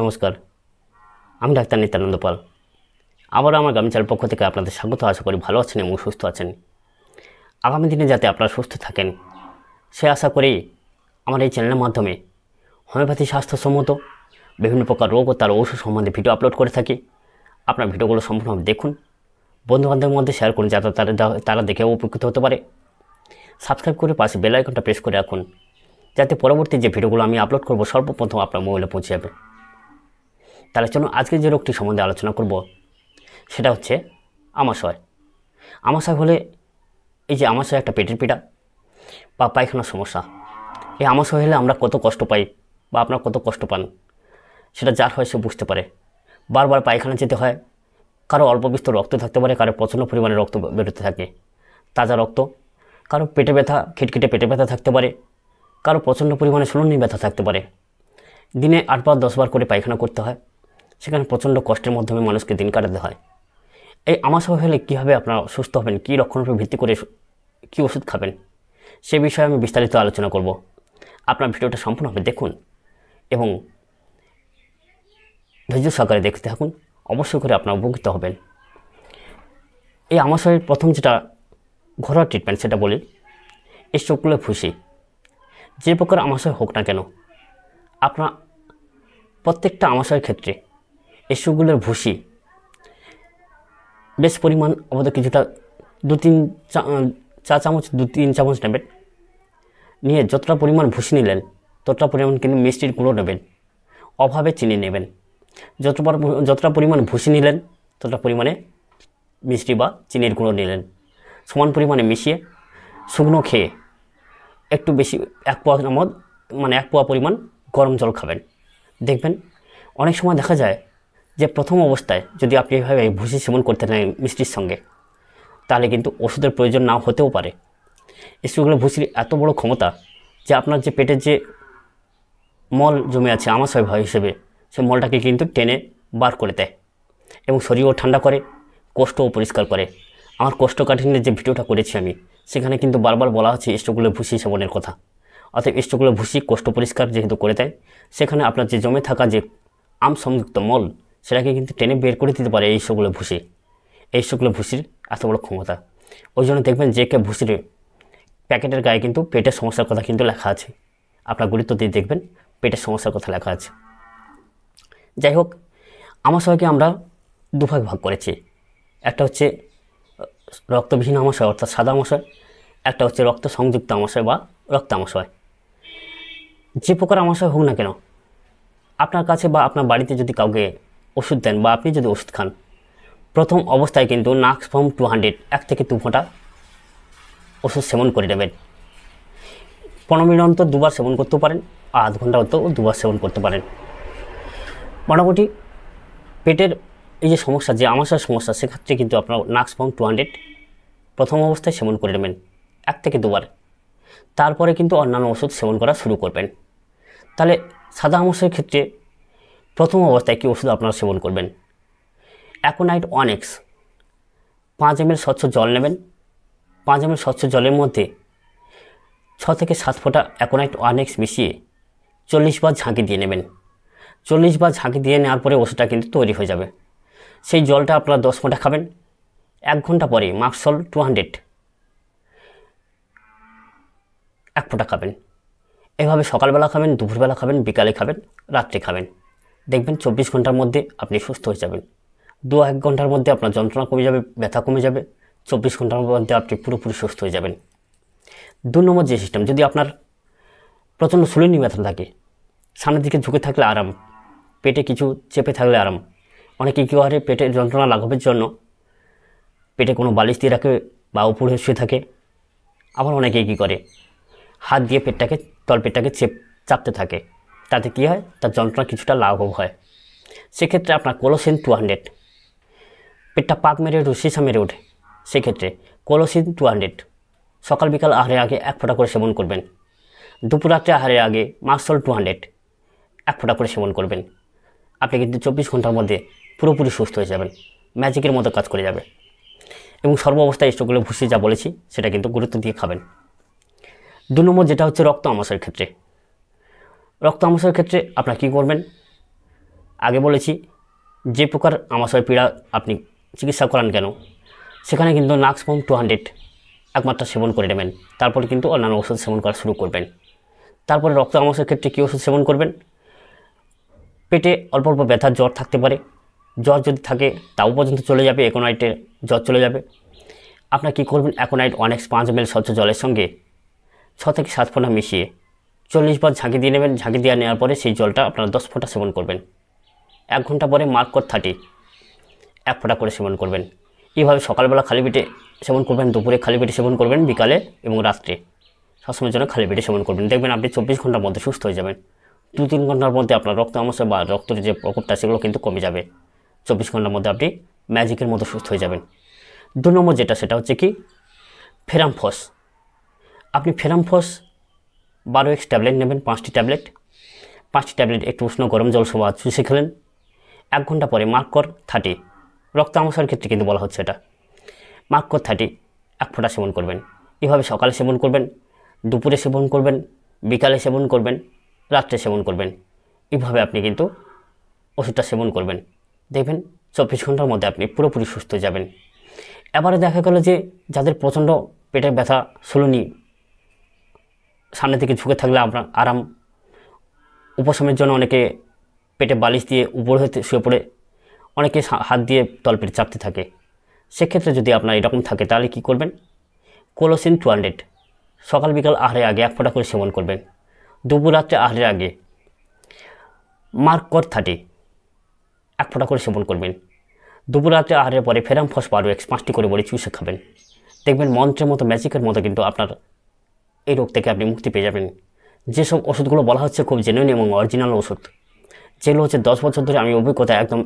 নমস্কার আমি ডাক্তার নিত্যানন্দ পাল আবারও আমার গ্রামীণ পক্ষ থেকে আপনাদের স্বাগত আশা করি ভালো আছেন এবং সুস্থ আছেন আগামী দিনে যাতে আপনারা সুস্থ থাকেন সে আশা করি আমার এই চ্যানেলের মাধ্যমে হোমিওপ্যাথি স্বাস্থ্যসম্মত বিভিন্ন প্রকার রোগ ও তার ওষুধ সম্বন্ধে ভিডিও আপলোড করে থাকি আপনার ভিডিওগুলো সম্পূর্ণ দেখুন বন্ধুবান্ধবের মধ্যে শেয়ার করুন যাতে তারা তারা দেখেও উপকৃত হতে পারে সাবস্ক্রাইব করে পাশে বেল আইকনটা প্রেস করে রাখুন যাতে পরবর্তী যে ভিডিওগুলো আমি আপলোড করব সর্বপ্রথম আপনার মোবাইলে পৌঁছে যাবে তাহলে চলুন আজকে যে রোগটি সম্বন্ধে আলোচনা করব সেটা হচ্ছে আমাশয় আমাশয় হলে এই যে আমাশয় একটা পেটের পিঠা বা পায়খানার সমস্যা এই আমাশয় হলে আমরা কত কষ্ট পাই বা আপনার কত কষ্ট পান সেটা যার হয় সে বুঝতে পারে বারবার পায়খানা যেতে হয় কারো অল্প বিস্তর রক্ত থাকতে পারে কারো প্রচণ্ড পরিমাণে রক্ত বেরোতে থাকে তাজা রক্ত কারো পেটে ব্যথা খিটখিটে পেটে ব্যথা থাকতে পারে কারো প্রচণ্ড পরিমাণে শুনুনি ব্যথা থাকতে পারে দিনে আটবার দশবার করে পায়খানা করতে হয় সেখানে প্রচণ্ড কষ্টের মাধ্যমে মানুষকে দিন কাটাতে হয় এই আমাশয় হলে কীভাবে আপনারা সুস্থ হবেন কী লক্ষণের উপর ভিত্তি করে কী ওষুধ খাবেন সে বিষয়ে আমি বিস্তারিত আলোচনা করব আপনার ভিডিওটা সম্পূর্ণভাবে দেখুন এবং ধৈর্য সহকারে দেখতে থাকুন অবশ্যই করে আপনার উপকৃত হবেন এই আমাশয়ের প্রথম যেটা ঘরোয়া ট্রিটমেন্ট সেটা বলি এই চোখগুলো ফুসি যে প্রকার আমাশয় হোক না কেন আপনার প্রত্যেকটা আমাশয়ের ক্ষেত্রে এসবগুলোর ভুষি ভুসি বেশ পরিমাণ আমাদের কিছুটা দু তিন চা চামচ দু তিন চামচ নেবেন নিয়ে যতটা পরিমাণ ভুসি নিলেন ততটা পরিমাণ কিন্তু মিষ্টির গুঁড়ো নেবেন অভাবে চিনি নেবেন যতটা যতটা পরিমাণ ভুসি নিলেন ততটা পরিমাণে মিষ্টি বা চিনির গুঁড়ো নিলেন সমান পরিমাণে মিশিয়ে শুকনো খেয়ে একটু বেশি এক পোয়া মানে এক পোয়া পরিমাণ গরম জল খাবেন দেখবেন অনেক সময় দেখা যায় যে প্রথম অবস্থায় যদি আপনি এভাবে ভুসি সেবন করতে নেন মিষ্টির সঙ্গে তাহলে কিন্তু ওষুধের প্রয়োজন না হতেও পারে স্ট্রোগুলো ভুসির এত বড় ক্ষমতা যে আপনার যে পেটের যে মল জমে আছে আমাশয় ভয় হিসেবে সে মলটাকে কিন্তু টেনে বার করে দেয় এবং শরীরও ঠান্ডা করে কষ্টও পরিষ্কার করে আমার কষ্টকাঠিন্যের যে ভিডিওটা করেছি আমি সেখানে কিন্তু বারবার বলা হচ্ছে স্ট্রোগুলো ভুসি সেবনের কথা অর্থাৎ স্ট্রোগুলো ভুসি কষ্ট পরিষ্কার যেহেতু করে দেয় সেখানে আপনার যে জমে থাকা যে আম সংযুক্ত মল সেটাকে কিন্তু টেনে বের করে দিতে পারে এই সবগুলো ভুসি এই সবগুলো ভুসির এত বড় ক্ষমতা ওই জন্য দেখবেন যে কে ভুসির প্যাকেটের গায়ে কিন্তু পেটের সমস্যার কথা কিন্তু লেখা আছে আপনার গুরুত্ব দিয়ে দেখবেন পেটের সমস্যার কথা লেখা আছে যাই হোক আমাশয়কে আমরা দুভাগ ভাগ করেছি একটা হচ্ছে রক্তবিহীন আমাশয় অর্থাৎ সাদা আমাশয় একটা হচ্ছে রক্ত সংযুক্ত আমাশয় বা রক্ত আমাশয় যে প্রকার আমাশয় হোক না কেন আপনার কাছে বা আপনার বাড়িতে যদি কাউকে ওষুধ দেন বা আপনি যদি ওষুধ খান প্রথম অবস্থায় কিন্তু নাক্স ফর্ম টু হান্ড্রেড এক থেকে দু ঘন্টা ওষুধ সেবন করে নেবেন পনেরো মিনিট অন্তর দুবার সেবন করতে পারেন আর আধ ঘন্টা অন্তর দুবার সেবন করতে পারেন মোটামুটি পেটের এই যে সমস্যা যে আমাশার সমস্যা সেক্ষেত্রে কিন্তু আপনার নাক্স ফর্ম টু হান্ড্রেড প্রথম অবস্থায় সেবন করে নেবেন এক থেকে দুবার তারপরে কিন্তু অন্যান্য ওষুধ সেবন করা শুরু করবেন তাহলে সাদা আমাশয়ের ক্ষেত্রে প্রথম অবস্থায় কী ওষুধ আপনারা সেবন করবেন অ্যাকোনাইট অনেক্স পাঁচ এম স্বচ্ছ জল নেবেন পাঁচ এম স্বচ্ছ জলের মধ্যে ছ থেকে সাত ফোঁটা অ্যাকোনাইট অনেক্স মিশিয়ে চল্লিশ বার ঝাঁকি দিয়ে নেবেন চল্লিশ বার ঝাঁকি দিয়ে নেওয়ার পরে ওষুধটা কিন্তু তৈরি হয়ে যাবে সেই জলটা আপনারা দশ ফোঁটা খাবেন এক ঘন্টা পরে মাক্সল টু হান্ড্রেড এক ফোঁটা খাবেন এভাবে সকালবেলা খাবেন দুপুরবেলা খাবেন বিকালে খাবেন রাত্রে খাবেন দেখবেন চব্বিশ ঘন্টার মধ্যে আপনি সুস্থ হয়ে যাবেন দু এক ঘন্টার মধ্যে আপনার যন্ত্রণা কমে যাবে ব্যথা কমে যাবে চব্বিশ ঘন্টার মধ্যে আপনি পুরোপুরি সুস্থ হয়ে যাবেন দু নম্বর যে সিস্টেম যদি আপনার প্রচণ্ড সুলিনি ব্যথা থাকে সামনের দিকে ঝুঁকে থাকলে আরাম পেটে কিছু চেপে থাকলে আরাম অনেকে কী করে পেটের যন্ত্রণা লাঘবের জন্য পেটে কোনো বালিশ দিয়ে রাখে বা উপরে শুয়ে থাকে আবার অনেকে কী করে হাত দিয়ে পেটটাকে তল পেটটাকে চেপ চাপতে থাকে তাতে কী হয় তার যন্ত্রণা কিছুটা লাঘব হয় সেক্ষেত্রে আপনার কোলোসিন টু হান্ড্রেড পেটটা পাক মেরে সিসা মেরে ওঠে সেক্ষেত্রে কোলোসিন টু হান্ড্রেড সকাল বিকাল আহারের আগে এক ফোঁটা করে সেবন করবেন দুপুর রাত্রে আহারের আগে মাসল টু হান্ড্রেড এক ফোঁটা করে সেবন করবেন আপনি কিন্তু চব্বিশ ঘন্টার মধ্যে পুরোপুরি সুস্থ হয়ে যাবেন ম্যাজিকের মতো কাজ করে যাবে এবং সর্ব অবস্থায় স্টোকগুলো ভুষি যা বলেছি সেটা কিন্তু গুরুত্ব দিয়ে খাবেন দু নম্বর যেটা হচ্ছে রক্ত আমাশয়ের ক্ষেত্রে রক্ত আমাশয়ের ক্ষেত্রে আপনার কী করবেন আগে বলেছি যে প্রকার আমাশয় পীড়া আপনি চিকিৎসা করান কেন সেখানে কিন্তু নাক্সপম টু হান্ড্রেড একমাত্র সেবন করে নেবেন তারপরে কিন্তু অন্যান্য ওষুধ সেবন করা শুরু করবেন তারপরে রক্ত আমাশয়ের ক্ষেত্রে কী ওষুধ সেবন করবেন পেটে অল্প অল্প ব্যথার জ্বর থাকতে পারে জ্বর যদি থাকে তাও পর্যন্ত চলে যাবে একোনাইটের জ্বর চলে যাবে আপনার কী করবেন একোনাইট অনেক পাঁচ মেল স্বচ্ছ জলের সঙ্গে ছ থেকে সাত ফোনা মিশিয়ে চল্লিশ বার ঝাঁকি দিয়ে নেবেন ঝাঁকি দিয়ে নেওয়ার পরে সেই জলটা আপনারা দশ ফোঁটা সেবন করবেন এক ঘন্টা পরে কর থার্টি এক ফোঁটা করে সেবন করবেন এইভাবে সকালবেলা খালি পেটে সেবন করবেন দুপুরে খালি পেটে সেবন করবেন বিকালে এবং রাত্রে সবসময়ের জন্য খালি পেটে সেবন করবেন দেখবেন আপনি চব্বিশ ঘন্টার মধ্যে সুস্থ হয়ে যাবেন দু তিন ঘন্টার মধ্যে আপনার রক্ত আমাশয় বা রক্তের যে প্রকোপটা সেগুলো কিন্তু কমে যাবে চব্বিশ ঘন্টার মধ্যে আপনি ম্যাজিকের মতো সুস্থ হয়ে যাবেন দু নম্বর যেটা সেটা হচ্ছে কি ফেরামফস আপনি ফেরামফস বারো এক্স ট্যাবলেট নেবেন পাঁচটি ট্যাবলেট পাঁচটি ট্যাবলেট একটু উষ্ণ গরম জল সবাই চুষে খেলেন এক ঘন্টা পরে মার্কর থার্টি রক্ত আমসার ক্ষেত্রে কিন্তু বলা হচ্ছে এটা মার্কর থার্টি এক ফোঁটা সেবন করবেন এভাবে সকালে সেবন করবেন দুপুরে সেবন করবেন বিকালে সেবন করবেন রাত্রে সেবন করবেন এভাবে আপনি কিন্তু ওষুধটা সেবন করবেন দেখবেন চব্বিশ ঘন্টার মধ্যে আপনি পুরোপুরি সুস্থ যাবেন এবারে দেখা গেল যে যাদের প্রচণ্ড পেটের ব্যথা সুলনি সামনে থেকে ঝুঁকে থাকলে আপনার আরাম উপশমের জন্য অনেকে পেটে বালিশ দিয়ে উপর হতে শুয়ে পড়ে অনেকে হাত দিয়ে তলপেট চাপতে থাকে সেক্ষেত্রে যদি আপনার এরকম থাকে তাহলে কি করবেন কোলোসিন টু হান্ড্রেড সকাল বিকাল আহারের আগে এক ফোঁটা করে সেবন করবেন দুপুর রাত্রে আহারের আগে মার্কর থার্টি এক ফোঁটা করে সেবন করবেন দুপুর রাত্রে আহারের পরে ফেরাম ফসফারও এক্স পাঁচটি করে বড়ি চুষে খাবেন দেখবেন মন্ত্রের মতো ম্যাজিকের মতো কিন্তু আপনার এই রোগ থেকে আপনি মুক্তি পেয়ে যাবেন যেসব ওষুধগুলো বলা হচ্ছে খুব জেনুইন এবং অরিজিনাল ওষুধ যেগুলো হচ্ছে দশ বছর ধরে আমি অভিজ্ঞতা একদম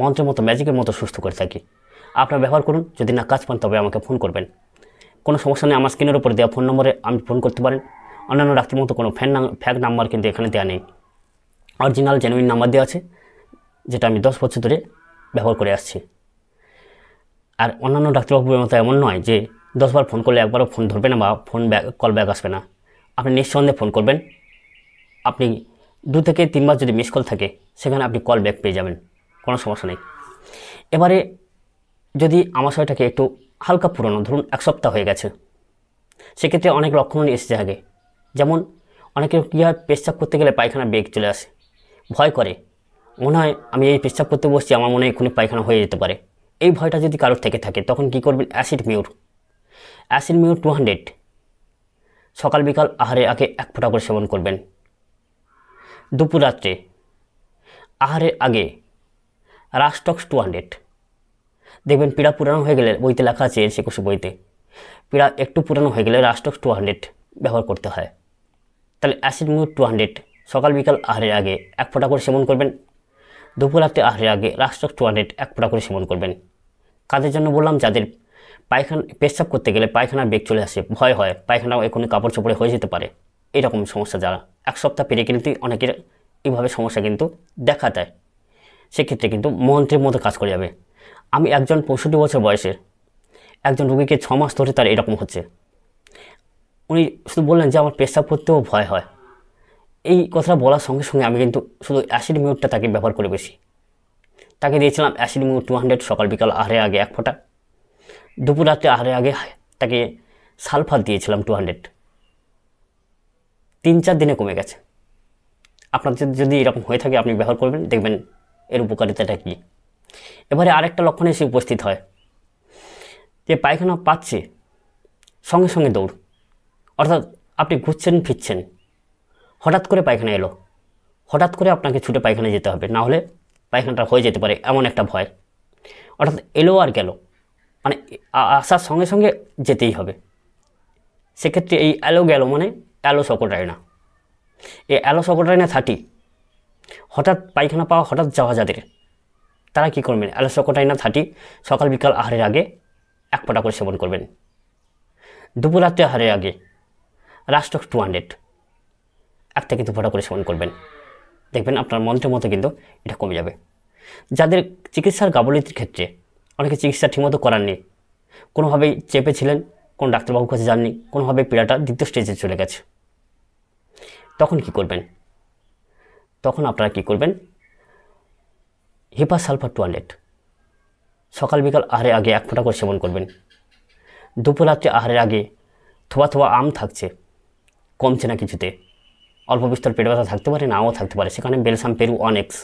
মন্ত্রের মতো ম্যাজিকের মতো সুস্থ করে থাকি আপনার ব্যবহার করুন যদি না কাজ পান তবে আমাকে ফোন করবেন কোনো সমস্যা নেই আমার স্ক্রিনের উপরে দেওয়া ফোন নম্বরে আমি ফোন করতে পারেন অন্যান্য ডাক্তার মতো কোনো ফ্যান ফ্যাক নাম্বার কিন্তু এখানে দেওয়া নেই অরিজিনাল জেনুইন নাম্বার দেওয়া আছে যেটা আমি দশ বছর ধরে ব্যবহার করে আসছি আর অন্যান্য ডাক্তারবাবুর মতো এমন নয় যে দশবার ফোন করলে একবারও ফোন ধরবে না বা ফোন ব্যাক কল ব্যাক আসবে না আপনি নিঃসন্দেহে ফোন করবেন আপনি দু থেকে তিনবার যদি মিস কল থাকে সেখানে আপনি কল ব্যাক পেয়ে যাবেন কোনো সমস্যা নেই এবারে যদি আমার সময়টাকে একটু হালকা পুরনো ধরুন এক সপ্তাহ হয়ে গেছে সেক্ষেত্রে অনেক লক্ষণ এসেছে আগে যেমন অনেকে কী হয় পেশাব করতে গেলে পায়খানা বেগ চলে আসে ভয় করে মনে হয় আমি এই পেশাব করতে বসছি আমার মনে হয় এক্ষুনি পায়খানা হয়ে যেতে পারে এই ভয়টা যদি কারোর থেকে থাকে তখন কি করবেন অ্যাসিড মিউর অ্যাসিড মিউ টু হান্ড্রেড সকাল বিকাল আহারে আগে এক ফোঁটা করে সেবন করবেন দুপুর রাত্রে আহারের আগে রাস্টক্স টু হান্ড্রেড দেখবেন পীড়া পুরানো হয়ে গেলে বইতে লেখা আছে এর বইতে পীড়া একটু পুরানো হয়ে গেলে রাস্টক্স টু হান্ড্রেড ব্যবহার করতে হয় তাহলে অ্যাসিড মিউ টু হান্ড্রেড সকাল বিকাল আহারের আগে এক ফোঁটা করে সেবন করবেন দুপুর রাত্রে আহারের আগে রাস্টক্স টু হান্ড্রেড এক ফোঁটা করে সেবন করবেন কাদের জন্য বললাম যাদের পায়খানা পেশাব করতে গেলে পায়খানার বেগ চলে আসে ভয় হয় পায়খানা এখনই কাপড় চোপড়ে হয়ে যেতে পারে এরকম সমস্যা যারা এক সপ্তাহ পেরিয়ে কিন্তু অনেকের এইভাবে সমস্যা কিন্তু দেখা দেয় সেক্ষেত্রে কিন্তু মন্ত্রের মতো কাজ করে যাবে আমি একজন পঁয়ষট্টি বছর বয়সের একজন রুগীকে ছ মাস ধরে তার এরকম হচ্ছে উনি শুধু বললেন যে আমার পেশাব করতেও ভয় হয় এই কথাটা বলার সঙ্গে সঙ্গে আমি কিন্তু শুধু অ্যাসিড মিউটটা তাকে ব্যবহার করে বেশি তাকে দিয়েছিলাম অ্যাসিড মিউট টু হান্ড্রেড সকাল বিকাল আহারে আগে এক ফোঁটা দুপুর রাতে আহারে আগে তাকে সালফার দিয়েছিলাম টু হান্ড্রেড তিন চার দিনে কমে গেছে আপনার যদি এরকম হয়ে থাকে আপনি ব্যবহার করবেন দেখবেন এর উপকারিতাটা কী এবারে আরেকটা লক্ষণে এসে উপস্থিত হয় যে পায়খানা পাচ্ছে সঙ্গে সঙ্গে দৌড় অর্থাৎ আপনি ঘুরছেন ফিরছেন হঠাৎ করে পায়খানা এলো হঠাৎ করে আপনাকে ছুটে পায়খানা যেতে হবে না হলে পায়খানাটা হয়ে যেতে পারে এমন একটা ভয় অর্থাৎ এলো আর গেল মানে আসার সঙ্গে সঙ্গে যেতেই হবে সেক্ষেত্রে এই অ্যালো গেল মানে অ্যালো সকোটাইনা এই অ্যালো সকোটাইনা থার্টি হঠাৎ পায়খানা পাওয়া হঠাৎ যাওয়া যাদের তারা কী করবেন অ্যালো সকোটাইনা থার্টি সকাল বিকাল আহারের আগে এক পাটা করে সেবন করবেন দুপুর রাত্রে আহারের আগে রাষ্ট্র টু হান্ড্রেড এক থেকে দু ফোঁটা করে সেবন করবেন দেখবেন আপনার মন্ত্রের মতো কিন্তু এটা কমে যাবে যাদের চিকিৎসার গাবলিতির ক্ষেত্রে অনেকে চিকিৎসা ঠিকমতো করাননি কোনোভাবেই চেপেছিলেন কোনো ডাক্তারবাবুর কাছে যাননি কোনোভাবে পীড়াটা দ্বিতীয় স্টেজে চলে গেছে তখন কি করবেন তখন আপনারা কি করবেন হিপা সালফার টয়লেট সকাল বিকাল আহারে আগে এক ফোঁটা করে সেবন করবেন দুপুর রাত্রে আহারের আগে থোবা থোবা আম থাকছে কমছে না কিছুতে অল্প বিস্তর পেট ব্যথা থাকতে পারে নাও থাকতে পারে সেখানে বেলসাম পেরু অনেক্স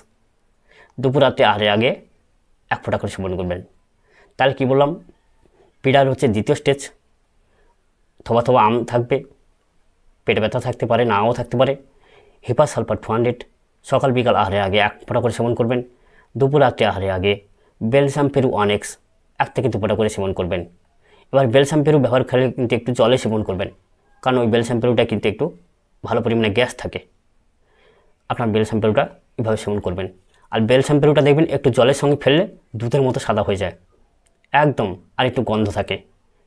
দুপুর রাত্রে আহারের আগে এক ফোঁটা করে সেবন করবেন তাহলে কি বললাম পীড়ার হচ্ছে দ্বিতীয় স্টেজ থবা থবা আম থাকবে পেট ব্যথা থাকতে পারে নাও থাকতে পারে হেপা সালফার টু হান্ড্রেড সকাল বিকাল আহারের আগে এক ফোঁটা করে সেবন করবেন দুপুর রাত্রে আহারের আগে বেলসাম পেরু অনেক্স এক থেকে দু ফোঁটা করে সেবন করবেন এবার বেলসাম পেরু ব্যবহার করে কিন্তু একটু জলে সেবন করবেন কারণ ওই বেলসাম পেরুটা কিন্তু একটু ভালো পরিমাণে গ্যাস থাকে আপনার বেলসাম পেরুটা এভাবে সেবন করবেন আর বেলসাম পেরুটা দেখবেন একটু জলের সঙ্গে ফেললে দুধের মতো সাদা হয়ে যায় একদম আর একটু গন্ধ থাকে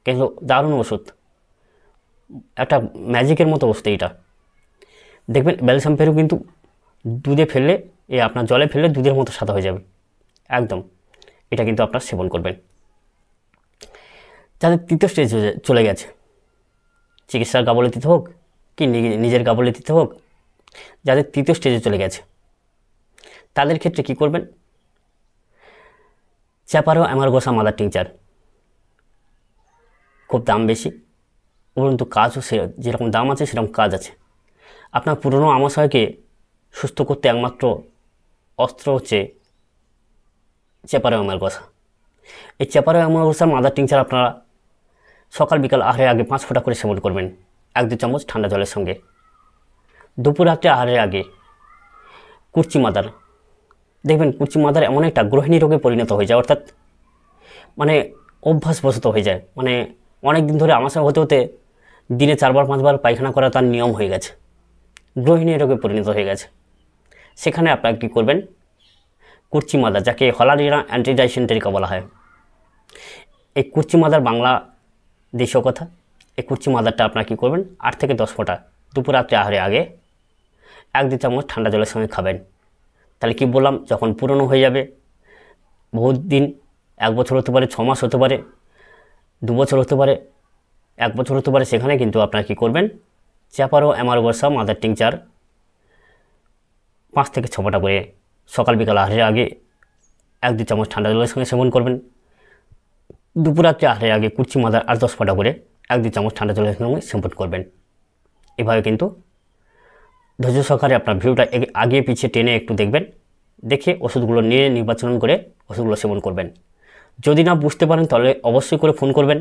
কিন্তু দারুণ ওষুধ একটা ম্যাজিকের মতো ওষুধ এইটা দেখবেন বেলসাম পেরু কিন্তু দুধে ফেললে এ আপনার জলে ফেললে দুধের মতো সাদা হয়ে যাবে একদম এটা কিন্তু আপনার সেবন করবেন যাদের তৃতীয় স্টেজ চলে গেছে চিকিৎসার দিতে হোক কি নিজের দিতে হোক যাদের তৃতীয় স্টেজে চলে গেছে তাদের ক্ষেত্রে কি করবেন আমার গোসা মাদার টিংচার খুব দাম বেশি উপরন্তু কাজও সে যেরকম দাম আছে সেরকম কাজ আছে আপনার পুরনো আমাশয়কে সুস্থ করতে একমাত্র অস্ত্র হচ্ছে চেপারো গোসা এই চেপারো গোসার মাদার টিংচার আপনারা সকাল বিকাল আহারের আগে পাঁচ ফোঁটা করে সেবন করবেন এক দু চামচ ঠান্ডা জলের সঙ্গে দুপুর রাত্রে আহারের আগে কুর্চি মাদার দেখবেন কুচিমাদার এমন একটা গ্রহিণী রোগে পরিণত হয়ে যায় অর্থাৎ মানে অভ্যাসবশত হয়ে যায় মানে অনেক দিন ধরে আমাশা হতে হতে দিনে চারবার পাঁচবার পায়খানা করা তার নিয়ম হয়ে গেছে গ্রহিণী রোগে পরিণত হয়ে গেছে সেখানে আপনারা কী করবেন কুর্চি মাদার যাকে হলারিরা অ্যান্টিডাইসেন্টেরিকা বলা হয় এই কুর্চি মাদার বাংলা দেশীয় কথা এই কুর্চি মাদারটা আপনারা কী করবেন আট থেকে দশ ফোঁটা দুপুর রাত্রে আহারে আগে এক দু চামচ ঠান্ডা জলের সঙ্গে খাবেন তাহলে কি বললাম যখন পুরনো হয়ে যাবে বহুত দিন এক বছর হতে পারে ছ মাস হতে পারে দু বছর হতে পারে এক বছর হতে পারে সেখানে কিন্তু আপনারা কী করবেন চ্যাপারো অ্যামারোবাসা মাদার টিংচার পাঁচ থেকে ছটা করে সকাল বিকাল আহারের আগে এক দু চামচ ঠান্ডা জলের সঙ্গে সেবন করবেন দুপুরাত্রে আহারের আগে কুচি মাদার আর দশ ফোঁটা করে এক দু চামচ ঠান্ডা জলের সঙ্গে সেবন করবেন এভাবে কিন্তু ধৈর্য সহকারে আপনার ভিডিওটা আগে পিছিয়ে টেনে একটু দেখবেন দেখে ওষুধগুলো নিয়ে নির্বাচন করে ওষুধগুলো সেবন করবেন যদি না বুঝতে পারেন তাহলে অবশ্যই করে ফোন করবেন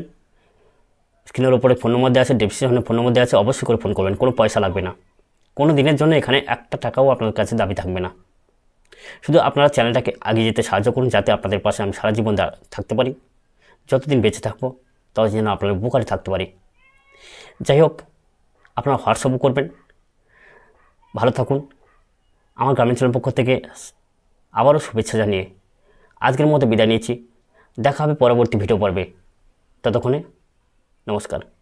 স্ক্রিনের ওপরে ফোন নম্বর দেওয়া আছে ডিসক্রিপশনে ফোন নম্বর দেওয়া আছে অবশ্যই করে ফোন করবেন কোনো পয়সা লাগবে না কোনো দিনের জন্য এখানে একটা টাকাও আপনার কাছে দাবি থাকবে না শুধু আপনারা চ্যানেলটাকে আগে যেতে সাহায্য করুন যাতে আপনাদের পাশে আমি সারা জীবন থাকতে পারি যতদিন বেঁচে থাকবো ততদিন যেন আপনার উপকারে থাকতে পারি যাই হোক আপনারা হোয়াটসঅ্যাপও করবেন ভালো থাকুন আমার গ্রামাঞ্চলের পক্ষ থেকে আবারও শুভেচ্ছা জানিয়ে আজকের মতো বিদায় নিয়েছি দেখা হবে পরবর্তী ভিডিও পর্বে ততক্ষণে নমস্কার